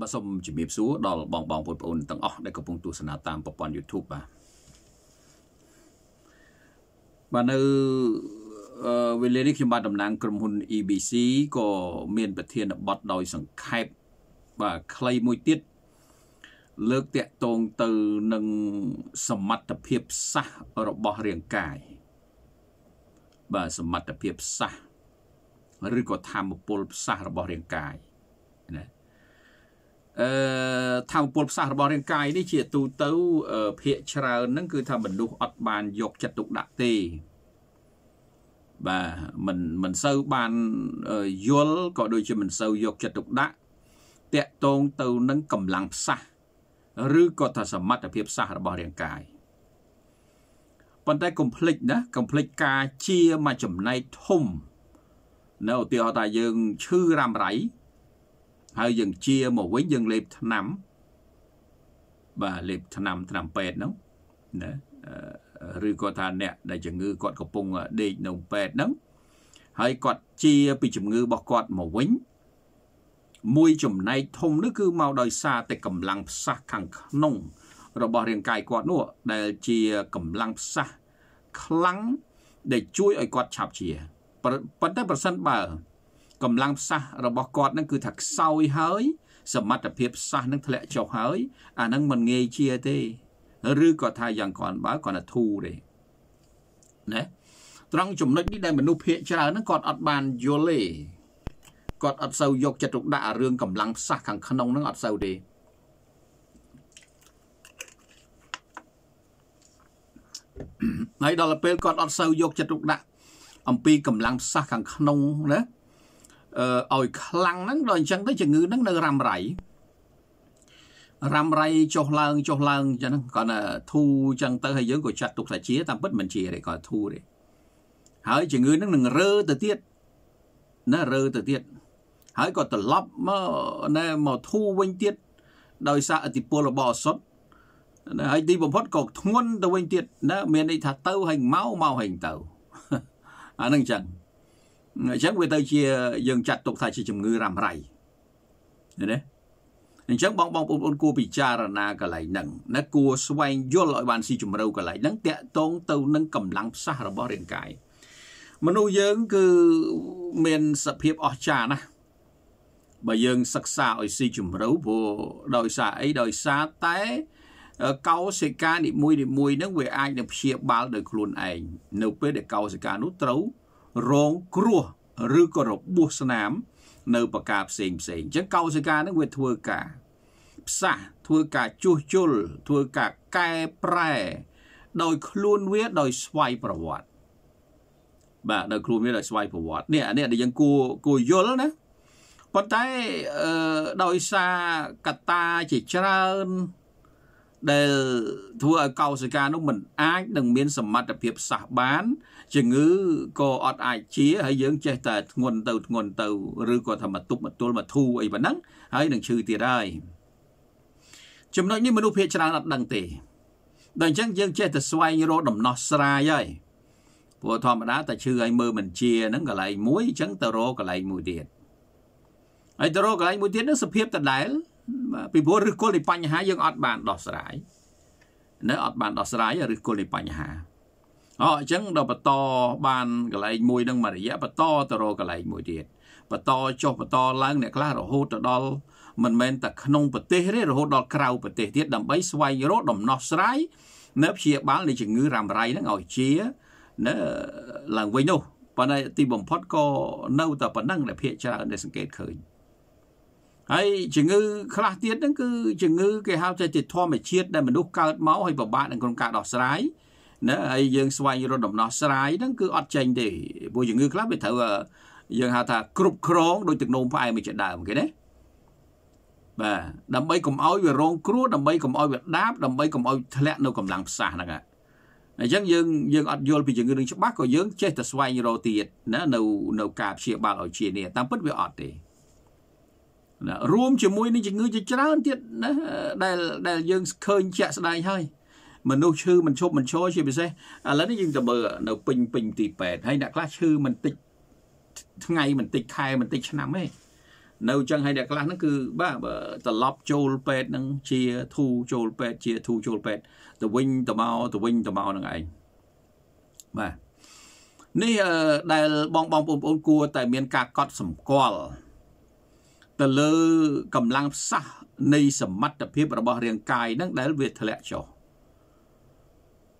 បាទសូមជម្រាបសួរដល់បងបងប្អូនទាំងអស់ដែលកំពុងទស្សនាតាមប្រព័ន្ធ YouTube បាទបាទនៅវេលានេះខ្ញុំបាទតំណាង ក្រុមហ៊ុន EBC ក៏មានប្រធានបទដោយសង្ខេបបាទខ្លីមួយទៀតលើកតាក់ទងទៅនឹងសមត្ថភាពសាសរបស់រាងកាយបាទសមត្ថភាពសាសឬក៏ធម្មពលសាសរបស់រាងកាយណាអឺថាពលផ្សះរបស់រាងកាយនេះជាទូទៅ ភាកច្រើនហ្នឹងគឺថាមនុស្សអត់បានយកចិត្តទុកដាក់ទេបាទមិនមិនសូវបានយល់ក៏ដូចជាមិនសូវយកចិត្តទុកដាក់តាក់ទងទៅនឹងកម្លាំងផ្សះឬក៏ថាសមត្ថភាពផ្សះរបស់រាងកាយប៉ុន្តែកុំភ្លេចណាកុំភ្លេចការជាមួយចំណែកធំនៅឧទាហរណ៍ថាយើងឈឺរ៉ាំរ៉ៃហើយយើងជាមកវិញយើងលេបថ្នាំបាទលេបថ្នាំថ្នាំពេទ្យហ្នឹងណាឬក៏ថាអ្នកដែលជំងឺគាត់កំពុងដេកនៅពេទ្យហ្នឹងហើយគាត់ជាពីជំងឺរបស់គាត់មកវិញមួយចំណែកធំនោះគឺមកដោយសារតែកម្លាំងផ្សះខាងក្នុង របស់រាងកាយគាត់នោះ ដែលជាកម្លាំងផ្សះខ្លាំងដែលជួយឲ្យគាត់ឆាប់ជាប៉ុន្តែប្រសិនបើកម្លាំងផ្សះរបស់គាត់នឹងគឺថាខ្សោយហើយ សមត្ថភាពផ្សះនឹងធ្លាក់ចុះហើយ អានឹងមិនងាយជាទេ ឬក៏ថាយ៉ាងគ្រាន់បើគាត់ថាធូរទេណាត្រង់ចំណុចនេះដែលមនុស្សភាគច្រើនហ្នឹងគាត់អត់បានយល់ទេគាត់អត់សូវយកចិត្តទុកដាក់រឿងកម្លាំងផ្សះខាងក្នុងហ្នឹងអត់សូវទេហើយដល់ពេលគាត់អត់សូវយកចិត្តទុកដាក់អំពីកម្លាំងផ្សះខាងក្នុងណាឲ្យខ្លាំងហ្នឹងដល់អញ្ចឹងទៅជំងឺហ្នឹងនៅរ៉ាំរ៉ៃរ៉ាំរៃចុះឡើងចុះឡើងអញ្ចឹងគាត់ថាធូរអញ្ចឹងទៅហើយយើងក៏ចាត់ទុកថាជាតាមពិតមិនជាទេគាត់ធូរទេហើយជំងឺនឹងនឹងរើទៅទៀតណារើទៅទៀតហើយក៏ត្រឡប់មកណែមកធូរវិញទៀតដោយសារអតិពលរបស់អសុទ្ធណាហើយទីបំផុតក៏ធ្ងន់ទៅវិញទៀតណាមានន័យថាទៅហើយមកមកហើយទៅអានឹងអញ្ចឹងអញ្ចឹងវាទៅជាយើងចាត់ទុកថាជាជំងឺរ៉ាំរ៉ៃណាអញ្ចឹងបងបងប្អូនគួរពិចារណាកន្លែងហ្នឹងណាគួរស្វែងយល់ឲ្យបានស៊ីជម្រៅកន្លែងហ្នឹងតកតងទៅនឹងកម្លាំងផ្សះរបស់រាងកាយមនុស្សយើងគឺមានសភាពអស្ចារ្យណាស់បើយើងសិក្សាឲ្យស៊ីជម្រៅព្រោះដោយសារអីដោយសារតែកោសិកានីមួយៗហ្នឹងវាអាចនឹងព្យាបាលដោយខ្លួនឯងនៅពេលដែលកោសិកានោះត្រូវរងគ្រោះឬក៏របួសស្នាមនៅប្រការផ្សេងផ្សេងអញ្ចឹងកោសិកានឹងវាធ្វើការផ្សះធ្វើការជួសជុលធ្វើការកែប្រែ ដោយខ្លួនវាដោយ ស្វ័យប្រវត្តិបាទដោយខ្លួនវាដោយស្វ័យប្រវត្តិនេះអានេះដែលយើងគួរគួរយល់ណាប៉ុន្តែអឺដោយសារកត្តាជាច្រើនដែលធ្វើឲ្យកោសិកានោះមិនអាច នឹង មាន សមត្ថភាពសះបានជំងឺក៏អត់អាចជាហើយយើងចេះ តែធ្ងន់ទៅធ្ងន់ទៅឬក៏ថាមកទប់មកទល់មកធូរអីប៉ុណ្ណឹងហើយនឹងឈឺទៀតហើយចំណុចនេះមនុស្សភាគច្រើនអត់ដឹងទេដល់អញ្ចឹង យើងចេះតែស្វែងរកដំណោះស្រាយហើយព្រោះធម្មតាតែឈឺឲ្យមើលមិនជាហ្នឹងកន្លែងមួយអញ្ចឹងទៅរកកន្លែងមួយទៀតហើយទៅរកកន្លែងមួយទៀតនឹងសភាពដដែលពីព្រោះឫសគល់នៃបញ្ហាយើងអត់បាន ដោះស្រាយនៅអត់បានដោះស្រាយឫសគល់នៃបញ្ហាអអញ្ចឹងដល់បន្តបានកន្លែងមួយនឹងមួយរយៈបន្តទៅរកកន្លែងមួយទៀតបន្តចុះបន្តឡើងអ្នកខ្លះរហូតទៅដល់មិនមែនតែក្នុងប្រទេសទេរហូតដល់ក្រៅប្រទេសទៀតដើម្បីស្វែងរកដំណោះស្រាយនៅព្យាបាលនៃជំងឺរ៉ាំរ៉ៃហ្នឹងឲ្យជានៅឡើងវិញនោះប៉ុន្តែទីបំផុតក៏នៅតែប៉ុណ្ណឹងដែលភាកច្រើនដែលសង្កេតឃើញហើយជំងឺ ខ្លះទៀតហ្នឹងគឺជំងឺគេហៅថាជាធម្មជាតិដែលមនុស្សកើតមកហើយពិបាកនឹងក្នុងការដោះស្រាយណាហើយយើងស្វែងរកដំណោះស្រាយហ្នឹងគឺអត់ចេញទេព្រោះជំងឺខ្លះវាត្រូវយើងហៅថាគ្រប់គ្រងដោយទឹកនោមផ្អែមជាដើមគេណាបាទដើម្បីកុំឲ្យវារង គ្រោះដើម្បីកុំឲ្យវាដាបដើម្បីកុំឲ្យធ្លាក់នៅកម្លាំងផ្សះហ្នឹងអញ្ចឹងយើងយើងអត់យល់ពីជំងឺនឹងច្បាស់ក៏យើងចេះតែស្វែងរកទៀតណានៅនៅការព្យាបាលឲ្យជានេះតាមពិតវាអត់ទេណារួមជាមួយនឹងជំងឺជាច្រើនទៀតណាដែលដែលយើងឃើញជាក់ស្ដែងហើយមនុស្សឈឺមិនឈប់មិនឈរជាពិសេសឥឡូវនេះយើងទៅមើលនៅពេញពេញទី8ហើយអ្នកខ្លះឈឺមិនតិចថ្ងៃមិនតិចខែមិនតិចឆ្នាំទេនៅអញ្ចឹងហើយអ្នកខ្លះហ្នឹងគឺបាទត្រឡប់ចូលពេទ្យហ្នឹងជាធូចូលពេទ្យជាធូចូលពេទ្យទៅវិញទៅមកទៅវិញទៅមកហ្នឹងឯងបាទនេះដែលបងបងបងប្អូនគួរតែមានការកត់សម្គាល់ទៅលើកម្លាំងផ្សះនៃសមត្ថភាពរបស់រាងកាយហ្នឹងដែលវាធ្លាក់ចុះ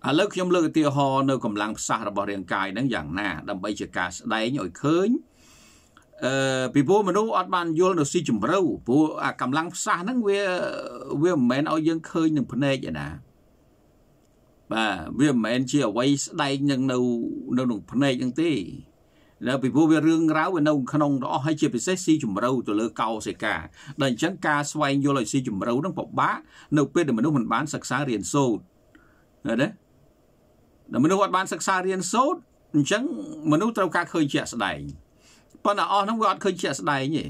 ឥឡូវខ្ញុំលើកឧទាហរណ៍នៅកម្លាំងផ្សះរបស់រាងកាយហ្នឹងយ៉ាងណាដើម្បីជាការស្ដែងឲ្យឃើញអឺពីព្រោះមនុស្សអត់បានយល់នៅស៊ីជម្រៅព្រោះអាកម្លាំងផ្សះហ្នឹងវាវាមិនមែនឲ្យយើងឃើញនឹងភ្នែកឯណាបាទវាមិនមែនជាអ្វីស្ដែងនឹងនៅនៅក្នុងភ្នែកហ្នឹងទេដែលពីព្រោះវារឿងរ៉ាវវានៅក្នុងទាំងអស់ហើយជាពិសេសស៊ីជម្រៅទៅលើកោសិកាដែលអញ្ចឹងការស្វែងយល់ឲ្យស៊ីជម្រៅហ្នឹងពិបាកនៅពេលដែលមនុស្សមិនបានសិក្សារៀនសូត្រណាមនុស្សអត់បានសិក្សារៀនសូត្រអញ្ចឹងមនុស្សត្រូវការឃើញជាក់ស្ដែងប៉ុន្តែអស់ហ្នឹងវាអត់ឃើញជាក់ស្ដែងទេ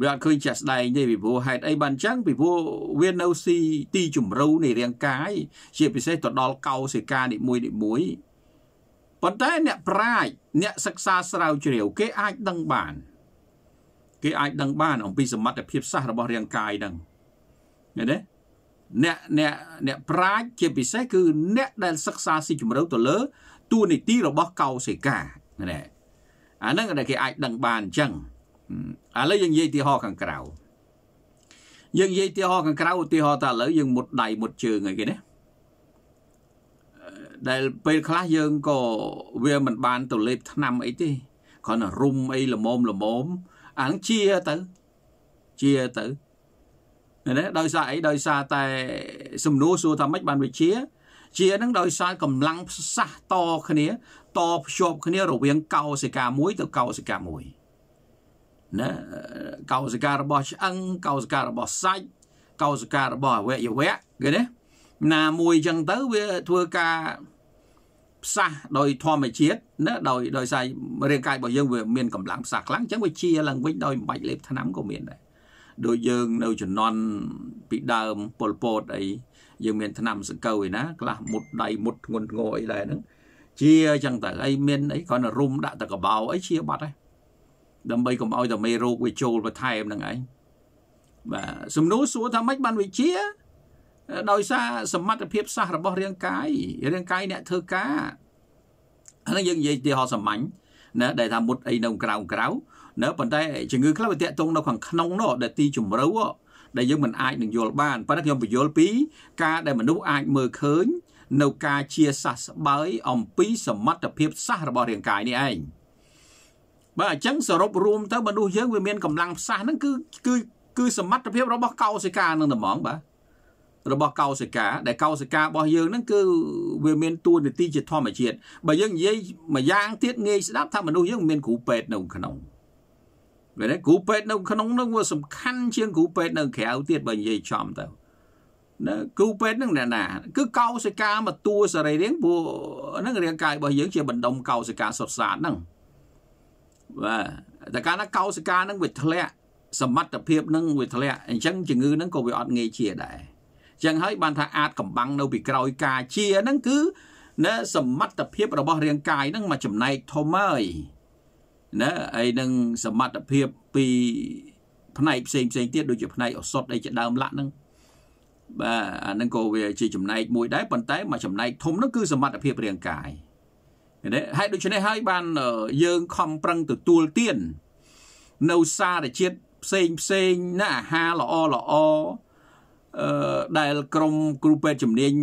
វាអត់ឃើញជាក់ស្ដែងទេពីព្រោះហេតុអីបានអញ្ចឹងពីព្រោះវានៅស៊ីទីជំរៅនៃរាងកាយជាពិសេសទៅដល់កោសិកានីមួយនីមួយប៉ុន្តែអ្នកប្រាជ្ញអ្នកសិក្សាស្រាវជ្រាវគេអាចដឹងបានគេអាចដឹងបានអំពីសមត្ថភាពសាស្ត្ររបស់រាងកាយហ្នឹងឃើញទេអ្នកអ្នកអ្នកប្រាជ្ញជាពិសេសគឺអ្នកដែលសិក្សាស៊ីជម្រៅទៅលើទួលនីតិរបស់កោសិកាណែអាហ្នឹងដែលគេអាចដឹងបានអញ្ចឹងឥឡូវយើងនិយាយឧទាហរណ៍ខាងក្រៅយើងនិយាយឧទាហរណ៍ខាងក្រៅឧទាហរណ៍តើឥឡូវយើងមុតដៃមុតជើងអីគេណាដែលពេលខ្លះយើងក៏វាមិនបានទៅលេបថ្នាំអីទេគ្រាន់តែរុំអីល្មមល្មមអាហ្នឹងជាទៅជាទៅណាដោយសារអីដោយសារតែសំណួរសួរថាម៉េចបានវិជា ជានឹងដោយសារកម្លាំងផ្សះតគ្នាតភ្ជាប់គ្នារវាងកោសិកាមួយទៅកោសិកាមួយណាកោសិការបស់ឆ្អឹងកោសិការបស់សាច់កោសិការបស់អវយវៈគេណាណាមួយអញ្ចឹងទៅវាធ្វើការផ្សះដោយធម្មជាតិណាដោយដោយសាររាងកាយរបស់យើងវាមានកម្លាំងផ្សះខ្លាំងអញ្ចឹងវាជាឡើងវិញដោយមិនបាច់លេបថ្នាំក៏មានដែរដូចយើងនៅជំនន់ពីដើមពលពតអីយើងមានឆ្នាំសកូវឯណាខ្លះមុតដៃមុតធ្ងន់ធ្ងរអីដែរហ្នឹងជាអញ្ចឹងតើអីមានអីគ្រាន់តែរុំដាក់តកបោអីជាបាត់ហើយដើម្បីកុំឲ្យតែមេរោគវាចូលបន្ថែមហ្នឹងឯងបាទសំណួរសួរថាម៉េចបានវិជាដោយសារសមត្ថភាពសាស្ត្ររបស់រាងកាយរាងកាយអ្នកធ្វើការហ្នឹងយើងនិយាយទីហោសាមញ្ញណាដែលថាមុតអីនៅក្រៅក្រៅនៅប៉ុន្តែជំងឺខ្លះវាតាក់ទងនៅខាងក្នុងនោះដែលទីជំរៅដែលយើងមិនអាចនឹងយល់បានប៉ុន្តែខ្ញុំបញ្យល់ពីការដែលមនុស្សអាចមើលឃើញនៅការជាសះស្បើយអំពីសមត្ថភាពសះរបស់រាងកាយនេះឯងបាទអញ្ចឹងសរុបរួមទៅមនុស្សយើងវាមានកម្លាំងផ្សះហ្នឹងគឺគឺគឺសមត្ថភាពរបស់កោសិកានឹងតែហ្មងបាទរបស់កោសិកាដែលកោសិការបស់យើងហ្នឹងគឺវាមានតួនាទីជាធម្មជាតិបើយើងនិយាយមួយយ៉ាងទៀតងាយស្ដាប់ថាមនុស្សយើងមានគ្រូពេទ្យនៅក្នុងមែនទេគ្រូពេទ្យនៅក្នុងនោះវាសំខាន់ជាងគ្រូពេទ្យនៅក្រៅទៀតបើនិយាយចំទៅណាគ្រូពេទ្យនឹងអ្នកណា គឺកោសិកាមកតួសរីរាង្គពួកហ្នឹងរាងកាយរបស់យើងជាបណ្ដុំកោសិកាសុទ្ធសាធហ្នឹងបាទតែកាលណាកោសិកាហ្នឹងវាធ្លាក់សមត្ថភាពហ្នឹងវាធ្លាក់អញ្ចឹងជំងឺហ្នឹងក៏វាអត់ងាយជាដែរអញ្ចឹងហើយបានថាអាចកំបាំងនៅពីក្រោយការជាហ្នឹងគឺណាសមត្ថភាពរបស់រាងកាយហ្នឹងមកចំណែកធំហើយណាហើយនឹងសមត្ថភាពពីផ្នែកផ្សេងផ្សេងទៀតដូចជាផ្នែកអសតអីជាដើមឡាក់ហ្នឹងបាទអាហ្នឹងក៏វាជាចំណែកមួយដែរប៉ុន្តែមួយចំណែកធំហ្នឹងគឺសមត្ថភាពរាងកាយណាហើយដូច្នេះហើយបានយើងខំប្រឹងទទួលទាន នៅសារជាតិផ្សេងផ្សេងណាអាហារល្អល្អអឺដែលក្រមគ្រូពេទ្យជំនាញ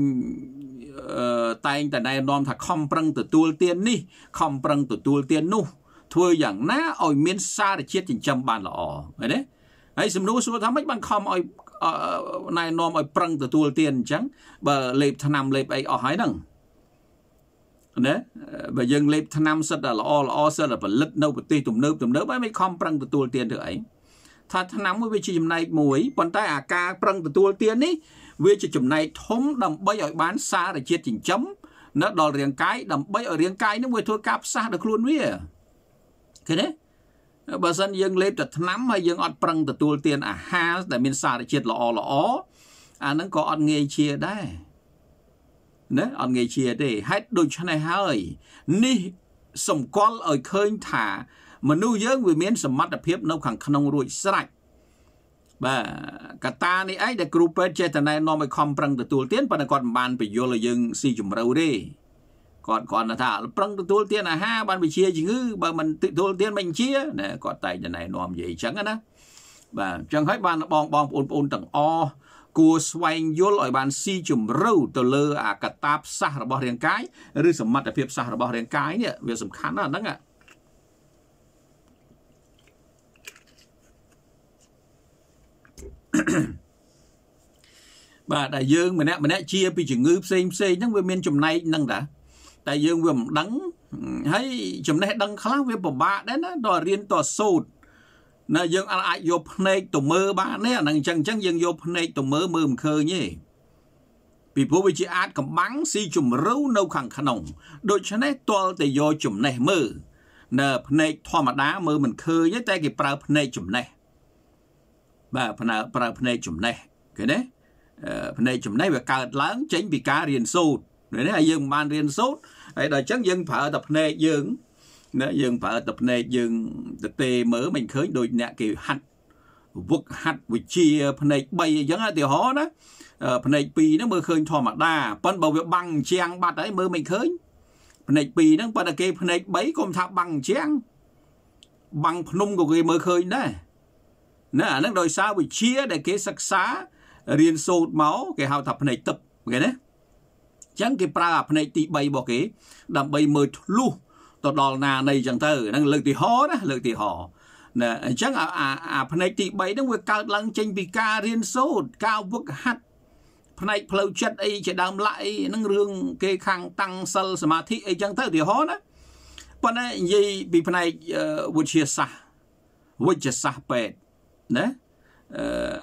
តែងតែណែនាំថាខំប្រឹងទទួលទាននេះខំប្រឹងទទួលទាននោះធ្វើយ៉ាងណាឲ្យមានសារជាតិចិញ្ចឹមបានល្អឃើញទេហើយសំណួរសួរថាម៉េចបានខំឲ្យណែនាំឲ្យប្រឹងទទួលទានអញ្ចឹងបើលេបថ្នាំលេបអីអស់ហើយហ្នឹងណាបើយើងលេបថ្នាំសិតតែល្អល្អសិតតែផលិតនៅប្រទេសទំនើបទំនើបហើយមិនខំប្រឹងទទួលទានទៅអីថាថ្នាំមួយវាជាចំណែកមួយប៉ុន្តែអាការប្រឹងទទួលទាននេះវាជាចំណែកធំដើម្បីឲ្យបានសារជាតិចិញ្ចឹមនៅ ដល់រាងកាយដើម្បីឲ្យរាងកាយនឹងវាធ្វើការផ្សះដល់ខ្លួនវាឃើញទេបើសិនយើងលេបតែថ្នាំហើយយើងអត់ប្រឹងទទួលទានអាហារដែលមានសារជាតិល្អល្អអាហ្នឹងក៏អត់ងាយជាដែរណាអត់ងាយជាទេហេតុដូច្នេះហើយនេះសម្គាល់ឲ្យឃើញថា មនុស្សយើងវាមានសមត្ថភាព នៅ ខាងក្នុងរួចស្រេចបាទកតានេះឯងដែលគ្រូពេទ្យចេះតែណែនាំឲ្យខំប្រឹងទទួលទានប៉ុន្តែគាត់មិនបានបញ្យល់ឲ្យយើងស៊ីជម្រៅទេគាត់គាត់ថាប្រឹងទទួលទានអាហារបានវិជាជំងឺបើមិនទទួលទានមិនជាណាគាត់តែតែណែនាំនិយាយអញ្ចឹងណាបាទអញ្ចឹងហើយបានបងបងប្អូនប្អូនទាំងអស់គួរស្វែងយល់ឲ្យបានស៊ីជម្រៅទៅលើ អាកតាផ្សះរបស់រាងកាយឬសមត្ថភាពផ្សះរបស់រាងកាយនេះវាសំខាន់ណាស់ហ្នឹងបាទដែលយើងម្នាក់ម្នាក់ជាពីជំងឺផ្សេងផ្សេងហ្នឹងវាមានចំណែកហ្នឹងតាតែយើងវាមិនដឹងហើយចំណេះដឹងខ្លះវាពិបាកដែរណាដល់រៀនតសូត្រណាយើងអាចយកភ្នែកទៅមើលបានទេអាហ្នឹងអញ្ចឹងអញ្ចឹងយើងយកភ្នែកទៅមើលមើលមិនឃើញទេពីព្រោះវាជាអាចកំបាំងស៊ីជំរៅនៅខាងក្នុងដូច្នេះទាល់តែយកចំណេះមើលនៅភ្នែកធម្មតាមើលមិនឃើញទេតែគេប្រើភ្នែកចំណេះបាទភ្នែកប្រើភ្នែកចំណេះឃើញទេភ្នែកចំណេះវាកើតឡើង ចេញពីការរៀនសូត្រឃើញទេហើយយើងមិនបានរៀនសូត្រហើយដល់អញ្ចឹងយើងប្រើតែភ្នែកយើងណាយើងប្រើតែភ្នែកយើងទៅទេមើលមិនឃើញដូចអ្នកគេហាត់វឹកហាត់វិជាភ្នែក3អញ្ចឹងឧទាហរណ៍ណាភ្នែក2ហ្នឹងមើលឃើញធម្មតាប៉ុន្តែបើវាបាំងជាងបាត់ហើយមើលមិនឃើញភ្នែក2ហ្នឹងប៉ុន្តែគេភ្នែក3គុំថាបាំងជាងបាំងភ្នំក៏គេមើលឃើញដែរណាអាហ្នឹងដោយសារវិជាដែលគេសិក្សារៀនសូត្រមកគេហៅថាភ្នែកទឹកគេណាចឹងគេប្រើអាភ្នែកទី3របស់គេ ដើម្បីមើលធ្លុះទៅដល់ណានៃចឹងទៅហ្នឹងលើកទីហោណាលើកទីហោណាអញ្ចឹងអាអាផ្នែកទី3ហ្នឹងវាកើតឡើង ចេញ ពីការរៀនសូត្រការវឹកហាត់ផ្នែក ផ្លូវចិត្តអីជាដើមឡាក់អីហ្នឹងរឿងគេខាងតាំងសិលសមាធិអីចឹងទៅទីហោណាប៉ុន្តែនិយាយពីផ្នែកវិទ្យាសាស្ត្រវិទ្យាសាស្ត្រពេទ្យណា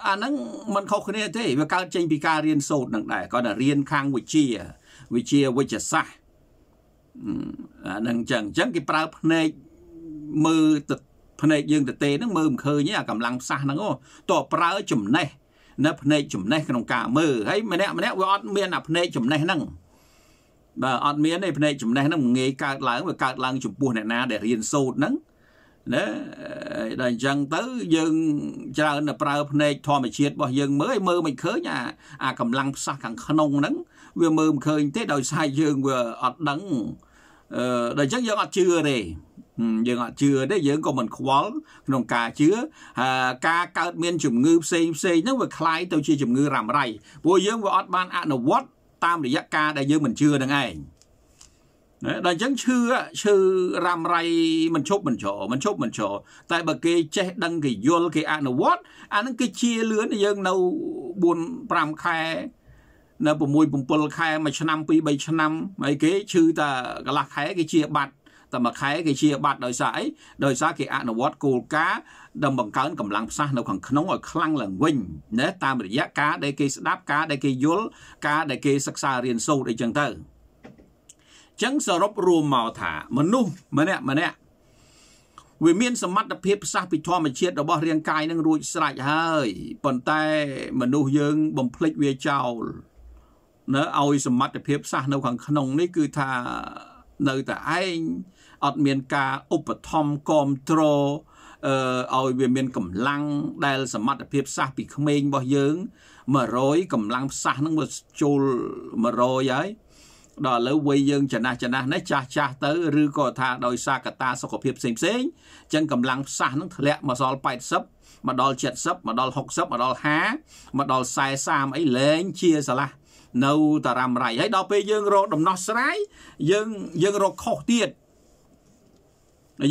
អាហ្នឹងมันខុសគ្នាទេវាកើតចេញ ពីការរៀនសូត្រនឹងដែរគាត់ថារៀនខាងវិជ្ជាវិជាវិជ្ជសាស្ត្រអានឹងចឹងចឹងគេប្រើភ្នែកមើលទៅភ្នែកយើងទៅទេហ្នឹងមើលមិនឃើញទេអាកម្លាំងផ្សះហ្នឹងអូតើប្រើ ចំណេះ នៅភ្នែកចំណេះក្នុងការមើលហើយម្នាក់ម្នាក់វាអត់មានអាភ្នែកចំណេះហ្នឹងបាទអត់មានទេភ្នែកចំណេះហ្នឹងងាយកើតឡើងវាកើតឡើងចំពោះអ្នកណា ដែលរៀនសូត្រហ្នឹងណាដល់អញ្ចឹងទៅយើងច្រើនតែប្រើភ្នែកធម្មជាតិរបស់យើងមើលឲ្យមើលមិនឃើញអាអាកម្លាំងផ្សះខាងក្នុងហ្នឹងវាមើលមិនឃើញទេដោយសារយើងវាអត់ដឹងអឺដល់អញ្ចឹងយើងអត់ជឿទេយើងអត់ជឿទេយើងក៏មិនខ្វល់ក្នុងការជឿការកើតមាន ជំងឺផ្សេងផ្សេងហ្នឹងវាคล้ายទៅជា ជំងឺរ៉ាំរ៉ៃព្រោះយើងវាអត់បានអនុវត្តតាមរយៈការដែលយើងមិនជឿនឹងឯងណាដល់អញ្ចឹងឈឺឈឺរ៉ាំរ៉ៃមិនឈប់មិនជ្រមិនឈប់មិនជ្រតែបើគេចេះដឹងគេយល់គេអនុវត្តអានឹងគេជាលឿនយើងនៅ4 5ខែនៅ6 7ខែមួយឆ្នាំ2 3ឆ្នាំអីគេឈឺតែកន្លះខែគេជាបាត់តែមួយខែគេជាបាត់ដោយសារអីដោយសារគេអនុវត្តគោលការណ៍ដើម្បីបង្កើនកម្លាំងផ្សះនៅខាងក្នុងឲ្យខ្លាំងឡើងវិញណាតាមរយៈការដែលគេស្ដាប់ការដែលគេយល់ការដែលគេសិក្សារៀនសូត្រអីចឹងទៅចឹងសរុបរួមមកថាមនុស្សម្នាក់ម្នាក់វាមានសមត្ថភាពផ្សះពីធម្មជាតិរបស់ រាងកាយនឹងរួចស្រេចហើយប៉ុន្តែមនុស្សយើងបំភ្លេចវាចោលនៅឲ្យសមត្ថភាពសាសនៅខាងក្នុងនេះគឺថានៅតែឯងអត់មានការឧបត្ថម្ភគ្រប់គ្រងអឺឲ្យវាមានកម្លាំងដែលសមត្ថភាពសាសពីក្មេងរបស់យើង100កម្លាំងសាសនឹងវាចូល100ហើយដល់ឥឡូវវ័យយើងចំណាស់ចំណាស់នេះចាស់ចាស់ទៅឬក៏ថាដោយសារកត្តាសុខភាពផ្សេងផ្សេងអញ្ចឹងកម្លាំងផ្សះនឹងធ្លាក់មកសល់80មកដល់70មកដល់60មកដល់50មកដល់40អីលែងជាស្រឡះនៅតារាមរៃហើយដល់ពេលយើងរកដំណោះស្រាយយើងយើងរកខុសទៀត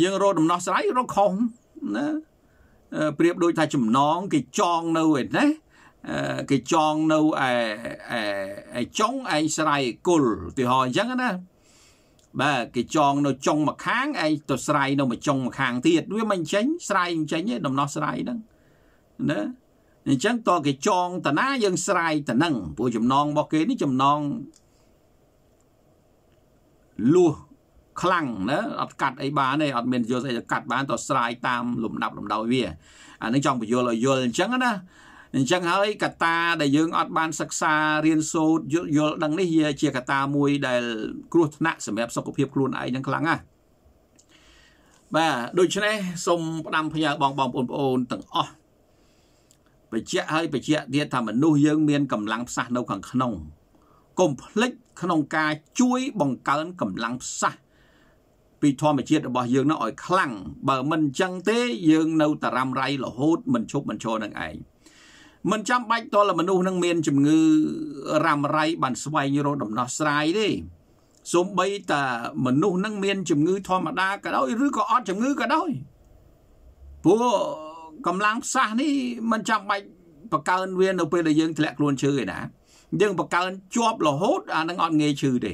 យើងរកដំណោះស្រាយរកខុសណាប្រៀបដូចថាចំណងគេចងនៅឯណាគេចងនៅឯឯចុងឯងស្រ័យគុលទីហោអញ្ចឹងណាបាទគេចងនៅចុងម្ខាងឯងទៅស្រ័យនៅមួយចុងម្ខាងទៀតវាមិនចេញស្រ័យមិនចេញទេដំណោះស្រ័យហ្នឹងណាអញ្ចឹងតើគេចងតណាយើងស្រាយតនឹងព្រោះចំណងរបស់គេនេះចំណងលួសខ្លាំងណាអត់កាត់អីបានទេអត់មានយល់ស្អីទៅកាត់បានតើស្រាយតាមលំដាប់លំដោយវាអានឹងចង់បញ្យល់ឲ្យយល់អញ្ចឹងណាអញ្ចឹងហើយកតាដែលយើងអត់បានសិក្សារៀនសូត្រយល់ដឹងនេះវាជាកតាមួយដែលគ្រោះថ្នាក់សម្រាប់សុខភាពខ្លួនឯងនឹងខ្លាំងណាស់បាទដូច្នេះសូមផ្ដាំផ្ញើបងបងប្អូនទាំងអស់បញ្ជាក់ហើយបញ្ជាក់ទៀតថាមនុស្សយើងមានកម្លាំងផ្សះនៅខាងក្នុងកុំភ្លេចក្នុងការជួយបង្កើនកម្លាំងផ្សះពីធម្មជាតិរបស់យើងនោះឲ្យខ្លាំងបើមិនអញ្ចឹងទេយើងនៅតារ៉ាំរៃរហូត មិនឈប់មិនឈរនឹងឯងមិនចាំបាច់តលមនុស្សនឹងមាន ជំងឺរ៉ាំរៃបានស្វែងរកដំណោះស្រាយទេសូម្បីតែមនុស្សនឹងមានជំងឺធម្មតាក៏ដោយ ឬក៏អត់ជំងឺក៏ដោយព្រោះកម្លាំងផ្សះនេះមិនចាំបាច់បកើនវានៅពេលដែលយើងធ្លាក់ខ្លួនឈឺឯណាយើងបកើនជាប់រហូត អានឹងអត់ងាយឈឺទេ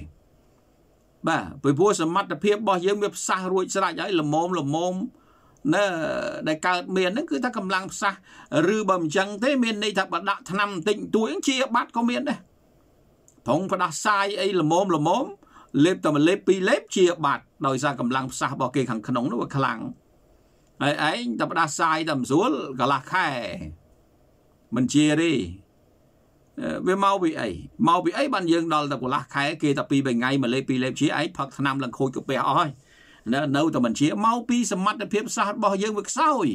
បាទពីព្រោះសមត្ថភាពរបស់យើងវាផ្សះរួចស្រេចហើយលមមលមមណែដែលកើតមានហ្នឹងគឺថាកម្លាំងផ្សះឬបើមិនចឹងទេមានន័យថាបដាក់ឆ្នាំបន្តិចតួចជាបាត់ក៏មានដែរប្រងផ្ដាសាយអីលមមលមមលេបតែមួយលេបពីរលេបជា បាត់ដោយសារកម្លាំងផ្សះរបស់គេខាងក្នុងនោះវាខ្លាំងហើយឯងតែផ្ដាសាយតែមិនស្រួលកន្លះខែមិនជាទេវាមកពីអីមកពីអីបានយើងដល់តែកន្លះខែគេតែពីរបីថ្ងៃមួយលេបពីរលេបជាឯងផឹកថ្នាំឡើងខូចកាពះអស់ហើយនៅនៅតែមិនជាមកពីសមត្ថភាពសាស្ត្ររបស់យើងវាខ្សោយ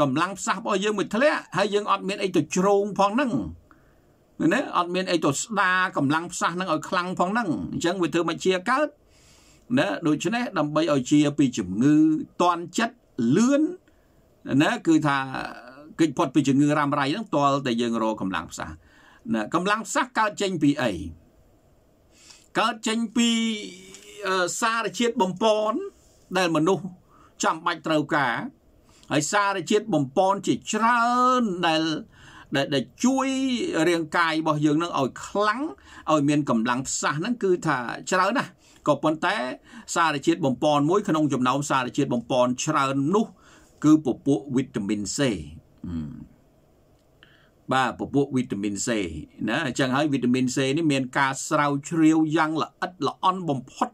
កម្លាំងផ្សះរបស់យើងវាធ្លាក់ហើយយើងអត់មានអីទៅជ្រោងផងហ្នឹងណាអត់មានអីទៅស្ដារកម្លាំងផ្សះហ្នឹងឲ្យខ្លាំងផងហ្នឹងអញ្ចឹងវាធ្វើមកជាកើតណាដូច្នេះដើម្បីឲ្យជាពីជំងឺតន់ចិត្តលឿនណាគឺថាគេចផុតពីជំងឺរ៉ាំរ៉ៃហ្នឹងតលតែយើងរកកម្លាំងផ្សះណាកម្លាំងផ្សះកើតចេញពីអីកើតចេញពីសារជាតិបំពន់ដែលមនុស្សចាំបាច់ត្រូវការហើយសារជាតិបំពន់ជាច្រើនដែលដែលជួយរាងកាយរបស់យើងនឹងឲ្យខ្លាំងឲ្យមានកម្លាំងផ្សះហ្នឹងគឺថាច្រើនណាស់ក៏ប៉ុន្តែសារជាតិបំពន់មួយក្នុងចំណោមសារជាតិបំពន់ច្រើននោះគឺពពួកវីតាមីន C បាទពពួកវីតាមីន C ណាអញ្ចឹងហើយវីតាមីន C នេះមានការស្រាវជ្រាវយ៉ាងល្អិតល្អន់បំផុត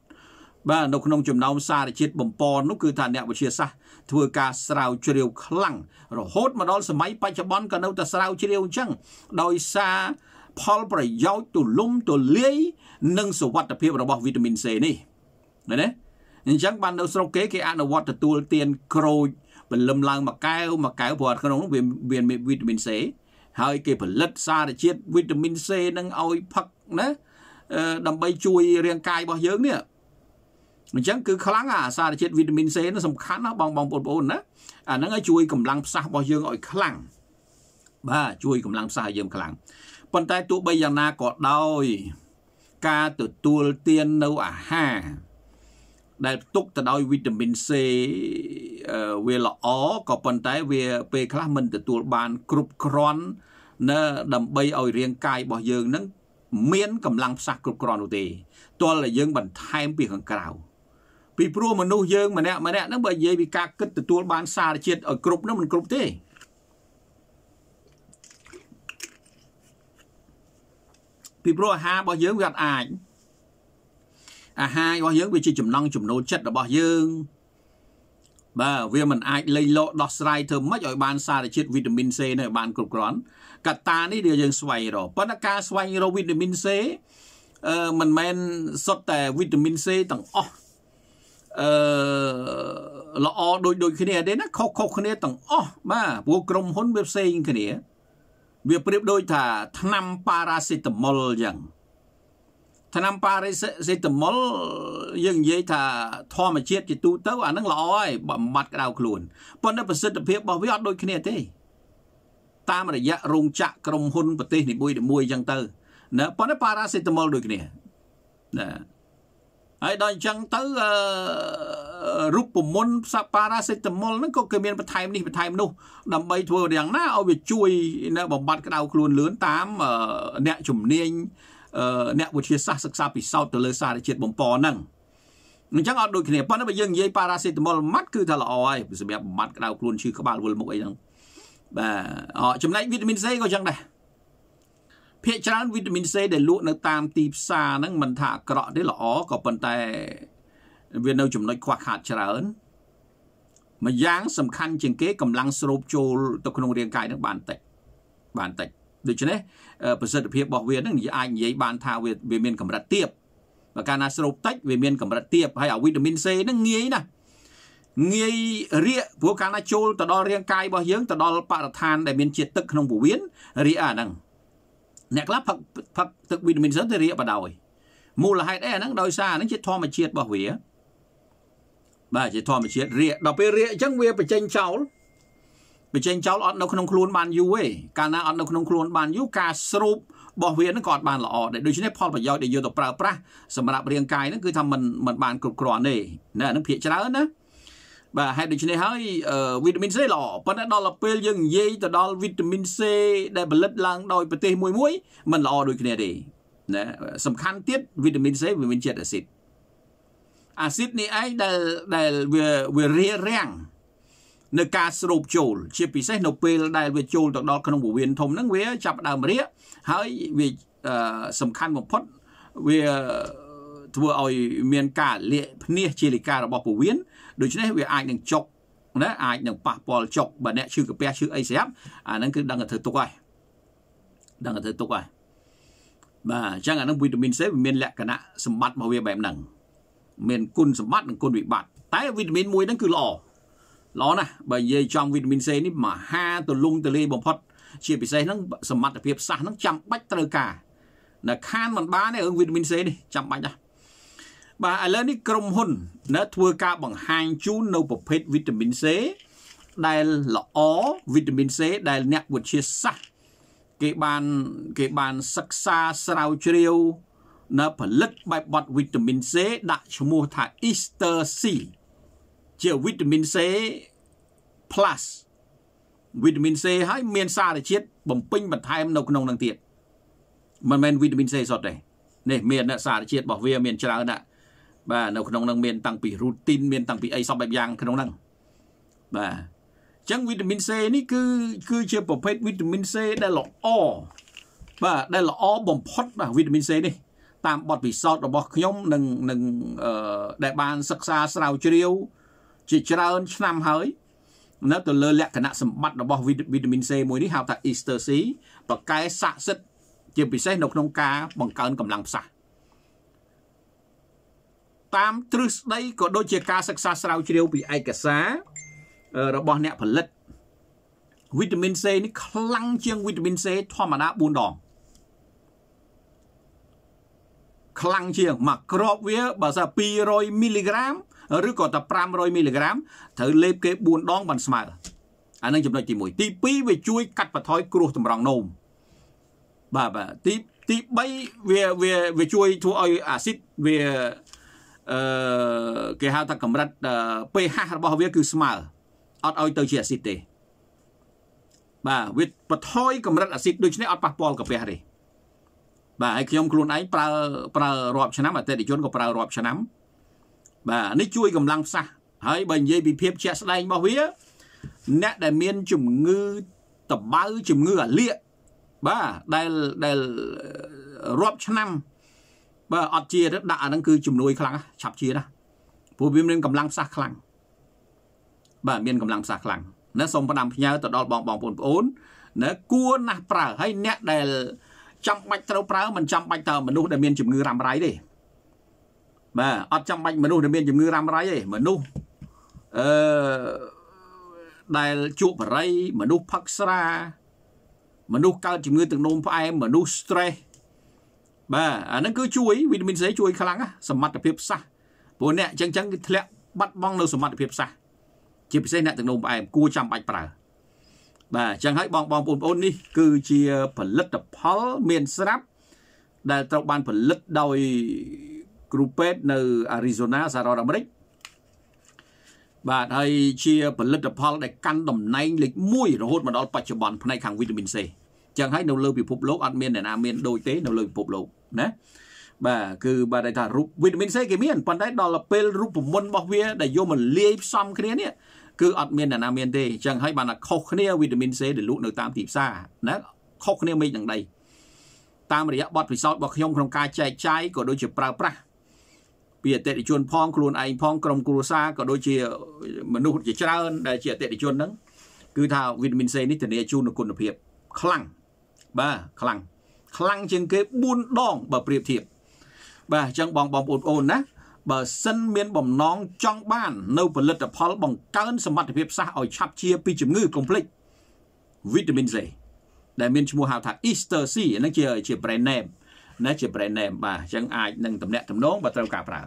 បាទនៅក្នុងចំណោមសារជាតិបំពន់នោះគឺថាអ្នកវិទ្យាសាស្ត្រធ្វើការស្រាវជ្រាវ ខ្លាំងរហូតមកដល់សម័យបច្ចុប្បន្នក៏នៅតែស្រាវជ្រាវអញ្ចឹងដោយសារផលប្រយោជន៍ទូលំទូលាយនិងសុវត្ថិភាពរបស់វីតាមីន C នេះណាណាអញ្ចឹងបាននៅស្រុកគេគេ អនុវត្តទទួលទានក្រូចពលឹមឡើងមួយកែវមួយកែវព្រោះក្នុងនោះវាមានវីតាមីន C ហើយ គេផលិតសារជាតិវីតាមីន C នឹងឲ្យផឹកណាដើម្បីជួយរាងកាយរបស់យើងនេះអញ្ចឹងគឺខ្លាំងអាសារជាតិវីតាមីន C នឹងសំខាន់ណាបងបងប្អូនណាអាហ្នឹងឲ្យជួយកម្លាំងផ្សះរបស់យើងឲ្យខ្លាំងបាទជួយកម្លាំងផ្សះឲ្យយើងខ្លាំងប៉ុន្តែទោះបីយ៉ាងណាក៏ដោយការទទួលទាននៅអាហារដែលទុកទៅដោយវីតាមីន C វាល្អក៏ប៉ុន្តែវាពេលខ្លះមិន ទទួលបានគ្រប់គ្រាន់នៅដើម្បីឲ្យរាងកាយរបស់យើងនឹងមានកម្លាំងផ្សះគ្រប់គ្រាន់នោះទេទាល់តែយើងបន្ថែមពីខាងក្រៅពីព្រោះមនុស្សយើងម្នាក់ម្នាក់ហ្នឹងបើនិយាយពីការគិតទទួល បានសារជាតិឲ្យគ្រប់នោះមិនគ្រប់ទេពីព្រោះអាហាររបស់យើងវាអត់អាចអាហាររបស់យើងវាជាចំណង់ចំណូលចិត្តរបស់យើងបាទវាមិនអាចលៃលោដោះស្រាយធ្វើម៉េចឲ្យបានសារជាតិវីតាមីន C នៅបានគ្រប់គ្រាន់កត្តានេះដែលយើងស្វែងរកប៉ុន្តែការស្វែងរកវីតាមីន C អឺមិនមែនសុទ្ធតែវីតាមីន C ទាំងអស់អឺល្អដូចដូចគ្នាទេណាខុសខុសគ្នាទាំងអស់បាទព្រោះក្រុមហ៊ុន វាផ្សេងគ្នាវាប្រៀបដូចថាថ្នាំប៉ារ៉ាសេតាមុលអញ្ចឹងថ្នាំប៉ារ៉ាសេតាមុលយើងនិយាយថាធម្មជាតិជាទូទៅអានឹងល្អហើយបំបត្តិក្តៅខ្លួនប៉ុន្តែប្រសិទ្ធភាពរបស់វាអត់ដូចគ្នាទេតាមរយៈរោងចក្រក្រុមហ៊ុនប្រទេសនីមួយៗអញ្ចឹងទៅណាប៉ុន្តែប៉ារ៉ាសេតាមុលដូចគ្នាណាហើយដល់អញ្ចឹងទៅរូបមន្តផ្សប៉ារ៉ាសេតាមុលហ្នឹងក៏គេមានបន្ថែមនេះបន្ថែមនោះដើម្បីធ្វើយ៉ាងណាឲ្យវាជួយនៅបំបត្តិក្តៅខ្លួនលឿនតាមអ្នកជំនាញអ្នកវិទ្យាសាស្ត្រសិក្សាពិសោធន៍ទៅលើសារជាតិបំពន់ហ្នឹងអញ្ចឹងអត់ដូចគ្នាប៉ុន្តែបើយើងនិយាយប៉ារ៉ាសេតាមុលម៉ាត់គឺថាល្អហើយសម្រាប់បំបត្តិក្តៅខ្លួនឈឺក្បាលវិលមុខអីហ្នឹងបាទចំណែកវីតាមីន C ក៏អញ្ចឹងដែរភាគច្រើនវីតាមីន C ដែលលក់នៅ តាមទីផ្សារហ្នឹងមិនថាអាក្រក់ទេល្អក៏ប៉ុន្តែវានៅចំណុចខ្វះខាតច្រើនម្យ៉ាង សំខាន់ជាងគេកម្លាំងស្រូបចូលទៅក្នុងរាងកាយនឹងបានតិចបានតិចដូច្នេះប្រសិទ្ធភាពរបស់វានឹងអាចនិយាយបានថាវាវាមានកម្រិតទាបបើកាលណាស្រូបតិច វាមានកម្រិតទាបហើយអាវីតាមីន C នឹងងាយណាស់ងាយរាកព្រោះកាលណាចូលទៅដល់រាងកាយរបស់យើងទៅដល់បរិស្ថានដែលមានជាតិទឹកក្នុងពោះវៀនរាកអាហ្នឹងអ្នកខ្លះផឹកផឹកទឹកវីតាមីន C ទៅរាកបដោយមូលហេតុអីអាហ្នឹងដោយសារហ្នឹងជាធម្មជាតិរបស់វាបាទជាធម្មជាតិរាកដល់ពេលរាកអញ្ចឹងវាបញ្ចេញចោលបញ្ចេញចោលអត់នៅក្នុងខ្លួនបានយូរទេកាលណាអត់នៅក្នុងខ្លួនបានយូរការស្រូបរបស់វានឹងក៏អត់បានល្អដែរដូច្នេះផលប្រយោជន៍ដែលយកទៅប្រើប្រាស់សម្រាប់រាងកាយនឹងគឺថាมันมันបានគ្រប់គ្រាន់ទេណានឹងភាកច្រើនណាបាទហើយដូច្នេះហើយវីតាមីន C ល្អប៉ុន្តែដល់ពេលយើងនិយាយទៅដល់វីតាមីន C ដែលផលិត ឡើងដោយប្រទេសមួយមួយมันល្អដូចគ្នាទេណាសំខាន់ទៀតវីតាមីន C វាមានជាតិអាស៊ីតអាស៊ីតនេះឯងដែលដែលវាវារារាំងនៅការស្រូបចូល ជាពិសេសនៅពេលដែលវាចូលទៅដល់ក្នុងពោះវៀនធំហ្នឹងវាចាប់ដើមរាកហើយវាសំខាន់បំផុតវាធ្វើឲ្យមានការលាកភ្នាសជាលិការបស់ពោះវៀនដូច្នេះវាអាចនឹងចុកណាអាចនឹងប៉ះពាល់ចុកបើអ្នកឈឺកាពះឈឺអីស្រាប់អាហ្នឹងគឺដឹងតែធ្វើទុកហើយដឹងតែធ្វើទុកហើយបាទអញ្ចឹងអានឹងវីតាមីន C វាមានលក្ខណៈសម្បត្តិរបស់វាបែបហ្នឹងមានគុណសម្បត្តិនិងគុណវិបត្តិតែវីតាមីនមួយហ្នឹងគឺល្អល្អណាស់បើនិយាយចំវីតាមីន C នេះមហាទលំទលាយបំផុតជាពិសេសហ្នឹងសមត្ថភាពសាសហ្នឹងចាំបាច់ត្រូវការដែលខានមិនបានទេរឿងវីតាមីន C នេះចាំបាច់ណាស់បាទឥឡូវនេះក្រុមហ៊ុននៅធ្វើការបង្ហាញជូននៅប្រភេទវីតាមីន C ដែលល្អវីតាមីន C ដែលអ្នកវិទ្យាសាស្ត្រគេបានគេបានសិក្សាស្រាវជ្រាវនៅផលិតបែបបត់វីតាមីន C ដាក់ឈ្មោះថា Easter C ជាវីតាមីន C plus វីតាមីន C ហើយមានសារជាតិបំពេញបន្ថែមនៅក្នុងនឹងទៀតមិនមែនវីតាមីន C សុទ្ធទេនេះមាន សារជាតិរបស់វាមានច្រើនណាស់បាទនៅក្នុងនឹងមានតាំងពី routine មានតាំងពីអីសពបែបយ៉ាងក្នុងនឹងបាទអញ្ចឹងវីតាមីន C នេះគឺគឺជាប្រភេទវីតាមីន C ដែលល្អបាទដែលល្អបំផុតបាទវីតាមីន C នេះតាមបទពិសោធន៍របស់ខ្ញុំនឹងនឹងអឺដែលបានសិក្សាស្រាវជ្រាវជាច្រើនឆ្នាំហើយនៅទៅលើលក្ខណៈសម្បត្តិរបស់វីតាមីន C មួយនេះហៅថា Ester C ប្រកែស័ក្តិសិទ្ធិជាពិសេសនៅក្នុងការបង្កើនកម្លាំងផ្សះ។តាមទ្រឹស្ដីក៏ដូចជាការសិក្សាស្រាវជ្រាវពីឯកសារ របស់អ្នកផលិតវីតាមីន C នេះខ្លាំងជាងវីតាមីន C ធម្មតា4ដងខ្លាំងជាងមួយគ្រាប់វាបើសិន200មីលីក្រាមឬក៏តែ500មីលីក្រាមត្រូវលេបគេ4ដងបានស្មើអានឹងចំណុចទី1ទី2វាជួយកាត់បន្ថយគ្រោះតម្រង់នោមបាទបាទទីទី3វាវាវាជួយ ធ្វើឲ្យអាស៊ីតវាអឺគេហៅថាកម្រិត pH របស់វាគឺស្មើអត់ឲ្យទៅជាអាស៊ីតទេ បាទវាបន្ថយកម្រិតអាស៊ីតដូច្នេះអត់ប៉ះពាល់កាពះទេបាទហើយខ្ញុំខ្លួនឯងប្រើប្រើរាប់ឆ្នាំអតិថិជនក៏ប្រើរាប់ឆ្នាំបាទនេះជួយកម្លាំងផ្សះហើយបើនិយាយពីភាពជាក់ស្ដែងរបស់វា អ្នកដែលមានជំងឺតបៅជំងឺអាលៀកបាទដែលដែលរាប់ឆ្នាំបើអត់ជាទៅដាក់អាហ្នឹងគឺជំនួយខ្លាំងឆាប់ជាណាព្រោះវាមានកម្លាំងផ្សះខ្លាំងបាទមានកម្លាំងផ្សះខ្លាំងណាសូមផ្ដាំផ្ញើទៅដល់បងបងបងប្អូនណាគួរណាស់ប្រើហើយអ្នកដែលចាំបាច់ត្រូវប្រើមិនចាំបាច់តើមនុស្សដែលមានជំងឺរ៉ាំរ៉ៃទេបាទអត់ចាំបាច់មនុស្សដែលមានជំងឺរ៉ាំរ៉ៃទេមនុស្សអឺដែលជួបបរិយមនុស្សផឹកស្រាមនុស្សកើតជំងឺទឹកនោមផ្អែមមនុស្ស stress បាទអានឹងគឺជួយវីតាមីន C ជួយខ្លាំងណាសមត្ថភាពសះព្រោះអ្នកអញ្ចឹងអញ្ចឹងគឺធ្លាក់បាត់បង់នៅសមត្ថភាពសះជាពិសេសអ្នកទឹកនោមផ្អែមគួរចាំបាច់ប្រើបាទអញ្ចឹងហើយបងបងប្អូននេះគឺជាផលិតផលមានស្រាប់ដែលត្រូវបានផលិតដោយគ្រូពេទ្យនៅ Arizona សហរដ្ឋអាមេរិកបាទហើយជាផលិតផលដែលកាន់តំណែងលេខ1រហូតមកដល់បច្ចុប្បន្នផ្នែកខាងវីតាមីន C ចឹងហើយនៅលើពិភពលោកអត់មានអ្នកណាមានដូចទេនៅលើពិភពលោកណាបាទគឺបាទថារូបវីតាមីន C គេមានប៉ុន្តែដល់ពេលរូបមន្តរបស់វាដែលយកមកលាយផ្សំគ្នានេះគឺអត់មានអ្នកណាមានទេចឹងហើយបានថាខុសគ្នាវីតាមីន C ដែលលក់នៅតាមទីផ្សារណាខុសគ្នាមេឃនឹងដីតាមរយៈបទពិសោធន៍របស់ខ្ញុំក្នុងការចែកចាយក៏ដូចជាប្រើប្រាស់ពីអតិថិជន ផងខ្លួនឯងផងក្រុមគ្រួសារក៏ដូចជាមនុស្សជាច្រើនដែលជាអតិថិជនហ្នឹង គឺថាវីតាមីន C នេះធានាជូននូវគុណភាពខ្លាំងបាទខ្លាំងខ្លាំងជាងគេ4ដង បើប្រៀបធៀបបាទអញ្ចឹងបងបងប្អូនណាបើសិនមានបំណងចង់បាន នៅផលិតផល បង្កើនសមត្ថភាពសះឲ្យឆាប់ជាពីជំងឺកុំភ្លេចវីតាមីន C ដែលមានឈ្មោះហៅថា Easter C ហ្នឹងជាជា brand name ណាជា brand name បាទអញ្ចឹងអាចនឹងតំណាក់តំណងបើត្រូវការប្រើ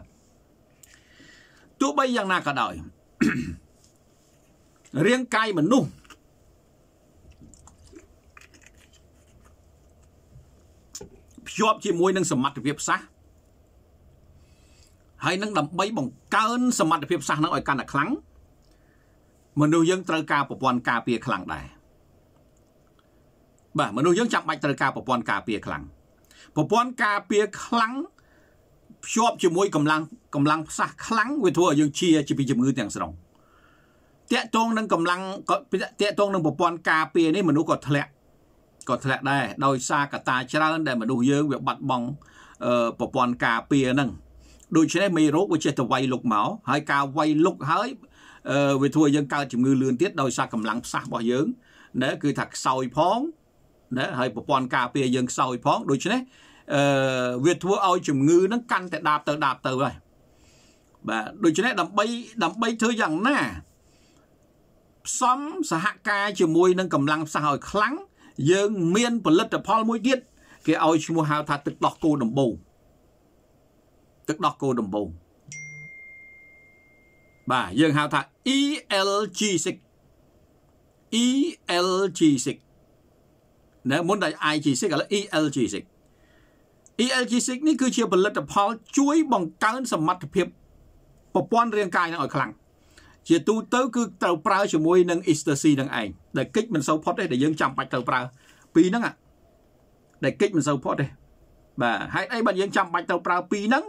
ទោះបីយ៉ាងណាក៏ដោយ រាងកាយមនុស្សភ្ជាប់ជាមួយនឹងសមត្ថភាពសាសហើយនឹងដើម្បីបង្កើនសមត្ថភាពសាសនឹងឲ្យកាន់តែខ្លាំងមនុស្សយើងត្រូវការប្រព័ន្ធការពារខ្លាំងដែរបាទមនុស្សយើងចាំបាច់ត្រូវការប្រព័ន្ធការពារខ្លាំងប្រព័ន្ធការពារខ្លាំងភ្ជាប់ជាមួយកម្លាំងកម្លាំងផ្សះខ្លាំងវាធ្វើឲ្យយើងជាជាពីជំងឺទាំងស្រុងតាកតងនឹងកម្លាំងតាកតងនឹងប្រព័ន្ធការពារនេះមនុស្សក៏ធ្លាក់ក៏ធ្លាក់ដែរដោយសារកត្តាច្រើនដែលមនុស្សយើងវាបាត់បង់ប្រព័ន្ធការពារហ្នឹងដូច្នេះមេរោគវាចេះតែវាយលុកមកហើយការវាយលុកហើយវាធ្វើយើងកើតជំងឺលឿនទៀតដោយសារកម្លាំងផ្សះរបស់យើងណាគឺថាខ្សោយផងណាហើយប្រព័ន្ធការពារយើងខ្សោយផងដូច្នេះអឺវាធ្វើឲ្យជំងឺហ្នឹងកាន់តែដាបទៅដាបទៅហើយបាទដូច្នេះដើម្បីដើម្បីធ្វើយ៉ាងណាផ្សំសហការជាមួយនឹងកម្លាំងផ្សះឲ្យខ្លាំងយើងមានផលិតផលមួយទៀតគេឲ្យឈ្មោះហៅថាទឹកដោះគោដំបូងទឹកដោះគោដំបូង បាទយើងហៅថា ELG6 ELG6 នៅមុនតែ IG6 ឥឡូវ ELG6 ELG6 នេះគឺជាផលិតផល ជួយបង្កើន សមត្ថភាពប្រព័ន្ធរាងកាយនឹងឲ្យខ្លាំងជាទូទៅគឺត្រូវប្រើជាមួយនឹង ecstasy នឹងឯងដែលគិចមិនសូវផុតទេដែលយើងចាំបាច់ត្រូវប្រើពីរហ្នឹងដែលគិចមិនសូវផុតទេបាទហេតុអីបានយើងចាំបាច់ត្រូវប្រើ ពីរហ្នឹង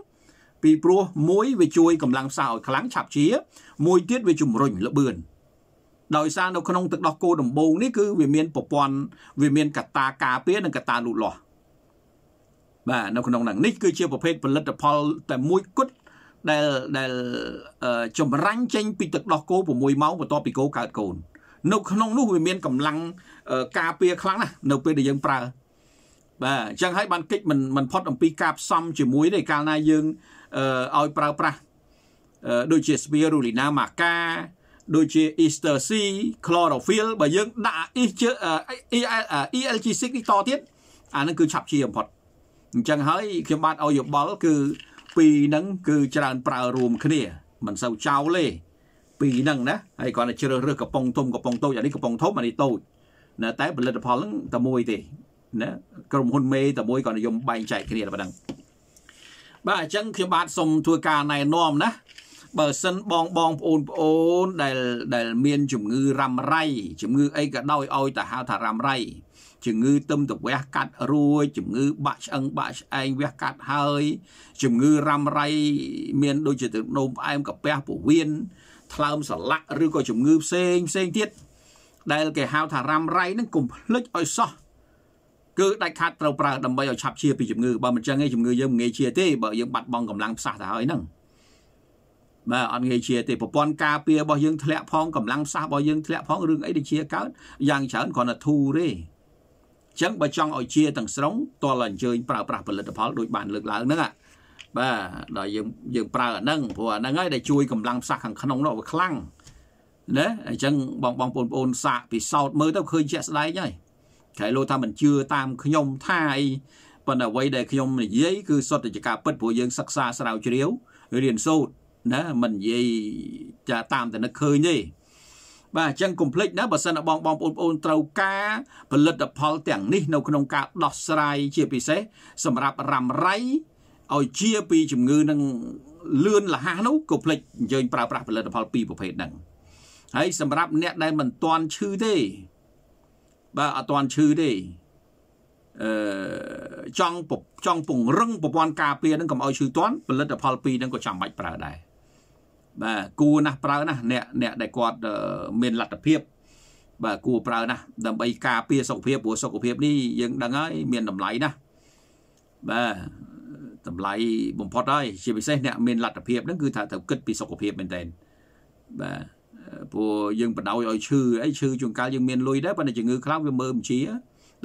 ពីព្រោះមួយវាជួយកម្លាំងផ្សោឲ្យខ្លាំងឆាប់ជា មួយទៀតវាជំរុញលបឿនដោយសារនៅក្នុងទឹកដោះគោដំបូងនេះគឺវាមានប្រព័ន្ធវាមានកត្តាការពារនិងកត្តាលូតលាស់បាទនៅក្នុងហ្នឹងនេះគឺជាប្រភេទផលិតផលតែមួយគត់ដែលដែលចម្រាញ់ចេញពីទឹកដោះគោ6ម៉ោងបន្ទាប់ពីគោកើតកូននៅក្នុងនោះវាមានកម្លាំងការពារខ្លាំងណាស់នៅពេលដែលយើងប្រើបាទអញ្ចឹងហើយបានគិតមិនមិនផុតអំពីការផ្សំជាមួយទេកាលណាយើងឲ្យប្រើប្រាស់ដូចជាស្វៀរូលីណាម៉ាកាដូចជា Easter C chlorophyll បើយើងដាក់ ELG6 នេះតទៀតអានឹងគឺឆាប់ជាបំផុតអញ្ចឹងហើយខ្ញុំបាទឲ្យយោបល់គឺពីរហ្នឹងគឺច្រើនប្រើរួមគ្នាមិនសូវចោលទេពីរហ្នឹងណាហើយគាត់តែជ្រើសរើសកំប៉ុងទុំកំប៉ុងតូចអានេះកំប៉ុងធំអានេះតូចណាតែផលិតផលហ្នឹងតែមួយទេណាក្រុមហ៊ុនមេតែមួយគាត់និយមបែងចែកគ្នាតែប៉ុណ្្នឹងបាទអញ្ចឹងខ្ញុំបាទសូមធ្វើការណែនាំណាបើសិនបងបងប្អូនប្អូនដែលដែលមានជំងឺរ៉ាំរ៉ៃជំងឺអីក៏ដោយឲ្យតែហៅថារ៉ាំរ៉ៃជំងឺទឹមទៅវះកាត់រួយជំងឺបាក់ឆ្អឹងបាក់ឆ្អែងវះកាត់ហើយជំងឺរ៉ាំរ៉ៃមានដូចជាទឹកនោមផ្អែមកាពះពោះវៀនថ្លើមសន្លាក់ឬក៏ជំងឺផ្សេងផ្សេងទៀតដែលគេហៅថារ៉ាំរ៉ៃហ្នឹងកុំភ្លេចឲ្យសោះគឺដាច់ខាតត្រូវប្រើដើម្បីឲ្យឆាប់ជាពីជំងឺបើមិនចឹងឯងជំងឺយើងមិនងាយជាទេ បើយើងបាត់បង់កម្លាំងផ្សះទៅហើយហ្នឹងបាទអត់ងាយជាទេប្រព័ន្ធការពាររបស់យើងធ្លាក់ផងកម្លាំងផ្សះរបស់យើងធ្លាក់ផងរឿងអីដូចជាកើតយ៉ាងច្រើនគ្រាន់តែធូរទេចឹងបើចង់ឲ្យជាទាំងស្រុងតលអញ្ជើញប្រើប្រាស់ផលិតផលដូចបានលើកឡើងហ្នឹងបាទដល់យើងយើងប្រើអាហ្នឹងព្រោះអាហ្នឹងហើយដែលជួយកម្លាំងផ្សះខាងក្នុងនោះវាខ្លាំងណាអញ្ចឹងបងបងបងប្អូនសាកពិសោធន៍មើលទៅឃើញជាក់ស្ដែងហើយក្រៃលោថាមិនជឿតាមខ្ញុំថាអីប៉ុន្តែអ្វីដែលខ្ញុំនិយាយគឺសុទ្ធតែជាការពិតព្រោះយើងសិក្សាស្រាវជ្រាវរៀនសូត្រណាមិននិយាយចាតាមតែនឹកឃើញទេបាទអញ្ចឹងកុំភ្លេចណាបើសិនបងបងប្អូនត្រូវការផលិតផល ទាំងនេះនៅ ក្នុងការដោះស្រាយជាពិសេស សម្រាប់រ៉ាំរ៉ៃឲ្យជាពីជំងឺនឹងលឿនលះនោះកុំភ្លេចអញ្ជើញប្រើប្រាស់ផលិតផលពីរប្រភេទហ្នឹងហើយសម្រាប់អ្នកដែលមិនទាន់ឈឺទេបាទអត់ទាន់ឈឺទេអឺចង់ចង់ពង្រឹងប្រព័ន្ធការពារនឹងកុំឲ្យឈឺទាន់ផលិតផលពីរនឹងក៏ចាំបាច់ប្រើដែរបាទគួរណាស់ប្រើណាស់អ្នកអ្នកដែលគាត់មានលទ្ធភាពបាទគួរប្រើណាស់ដើម្បីការពារសុខភាពព្រោះសុខភាពនេះយើងដឹងហើយមានតម្លៃណាស់បាទតម្លៃបំផុតហើយជាពិសេសអ្នកមានលទ្ធភាពហ្នឹងគឺថាត្រូវគិតពីសុខភាពមែនតើបាទព្រោះយើងបដោយឲ្យឈឺអីឈឺជួនកាលយើងមានលុយដែរប៉ុន្តែជំងឺខ្លះវាមើលមិនជា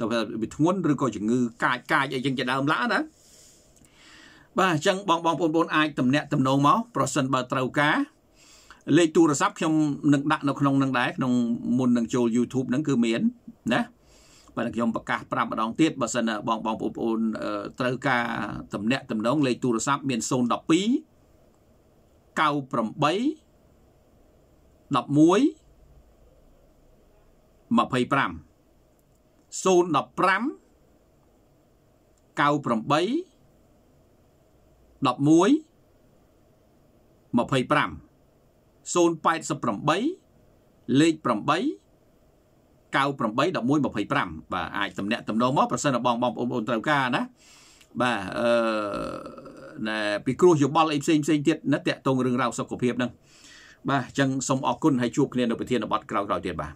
ដល់វាធ្ងន់ឬក៏ជំងឺ កាចកាចអីចឹងជាដើមឡាណាបាទអញ្ចឹងបងបងប្អូនអាចតំណាក់តំណងមកប្រសិនបើត្រូវការលេខទូរស័ព្ទខ្ញុំនឹងដាក់នៅក្នុងនឹងដែរក្នុងមុននឹងចូល YouTube នឹងគឺមានណាបាទខ្ញុំប្រកាសប្រាប់ម្ដងទៀតបើសិនបងបងប្អូនត្រូវការតំណាក់តំណងលេខទូរស័ព្ទមាន012 98 11 25 015 98 11 25 088លេខ8 981125បាទអាចតំណាក់តំណងមកប្រសិនបងបងប្អូនត្រូវការណាបាទអឺណែពីគ្រោះយោបល់អីផ្សេងផ្សេងទៀតណាតកតងរឿងរ៉ាវសុខភាពហ្នឹងបាទអញ្ចឹងសូមអរគុណហើយជួបគ្នានៅប្រធានបទក្រោយៗទៀតបាទ